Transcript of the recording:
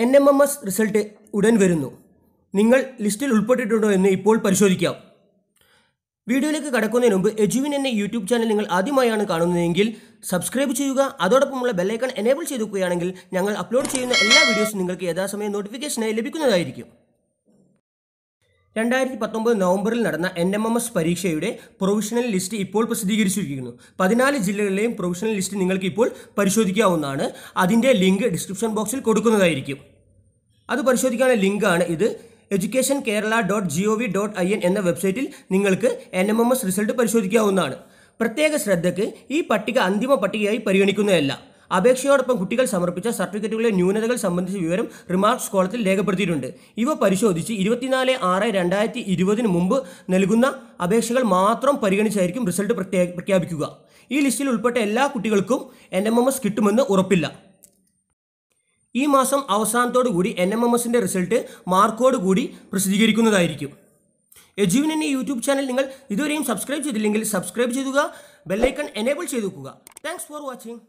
N M NMMS result ഉടൻ വരുന്നു നിങ്ങൾ ലിസ്റ്റിൽ ഉൾപ്പെട്ടിട്ടുണ്ടോ എന്ന് ഇപ്പോൾ പരിശോധിക്കാം വീഡിയോയിലേക്ക് കടക്കുന്നതിന് മുമ്പ് എജുവിൻ എന്ന യൂട്യൂബ് ചാനൽ നിങ്ങൾ ആദ്യമായാണ് കാണുന്നതെങ്കിൽ സബ്സ്ക്രൈബ് ചെയ്യുക അതോടൊപ്പമുള്ള ബെല്ലൈക്കൺ എനേബിൾ ചെയ്തുക്കുകയാണെങ്കിൽ ഞങ്ങൾ അപ്ലോഡ് ചെയ്യുന്ന എല്ലാ വീഡിയോസും നിങ്ങൾക്ക് യഥാസമയം നോട്ടിഫിക്കേഷനായി ലഭിക്കുന്നതായിരിക്കും രണ്ടായിരത്തി പത്തൊമ്പത് നവംബറിൽ നടന്ന എൻ എം എം എസ് പരീക്ഷയുടെ പ്രൊവിഷണൽ ലിസ്റ്റ് ഇപ്പോൾ പ്രസിദ്ധീകരിച്ചിരിക്കുന്നു പതിനാല് ജില്ലകളിലെയും പ്രൊവിഷണൽ ലിസ്റ്റ് നിങ്ങൾക്ക് ഇപ്പോൾ പരിശോധിക്കാവുന്നതാണ് അതിൻ്റെ ലിങ്ക് ഡിസ്ക്രിപ്ഷൻ ബോക്സിൽ കൊടുക്കുന്നതായിരിക്കും അത് പരിശോധിക്കാനുള്ള ലിങ്കാണ് ഇത് education Kerala dot G O V dot I N എന്ന വെബ്സൈറ്റിൽ നിങ്ങൾക്ക് N M NMMS result പരിശോധിക്കാവുന്നതാണ് പ്രത്യേക ശ്രദ്ധയ്ക്ക് ഈ പട്ടിക അന്തിമ പട്ടികയായി പരിഗണിക്കുന്നതല്ല അപേക്ഷയോടൊപ്പം കുട്ടികൾ സമർപ്പിച്ച സർട്ടിഫിക്കറ്റുകളിലെ ന്യൂനതകൾ സംബന്ധിച്ച വിവരം റിമാർക്സ് കോളത്തിൽ രേഖപ്പെടുത്തിയിട്ടുണ്ട് ഇവ പരിശോധിച്ച് ഇരുപത്തിനാല് ആറ് രണ്ടായിരത്തി ഇരുപതിന് മുമ്പ് നൽകുന്ന അപേക്ഷകൾ മാത്രം പരിഗണിച്ചായിരിക്കും റിസൾട്ട് പ്രഖ്യാപിക്കുക ഈ ലിസ്റ്റിൽ ഉൾപ്പെട്ട എല്ലാ കുട്ടികൾക്കും എൻ എം എം എസ് കിട്ടുമെന്ന് ഉറപ്പില്ല ഈ മാസം അവസാനത്തോടുകൂടി എൻ എം എം എസിൻ്റെ റിസൾട്ട് മാർക്കോടുകൂടി പ്രസിദ്ധീകരിക്കുന്നതായിരിക്കും എജുവിൻ യൂട്യൂബ് ചാനൽ നിങ്ങൾ ഇതുവരെയും സബ്സ്ക്രൈബ് ചെയ്തില്ലെങ്കിൽ സബ്സ്ക്രൈബ് ചെയ്യുക ബെല്ലൈക്കൺ എനേബിൾ ചെയ്തു വെക്കുക താങ്ക്സ് ഫോർ വാച്ചിങ്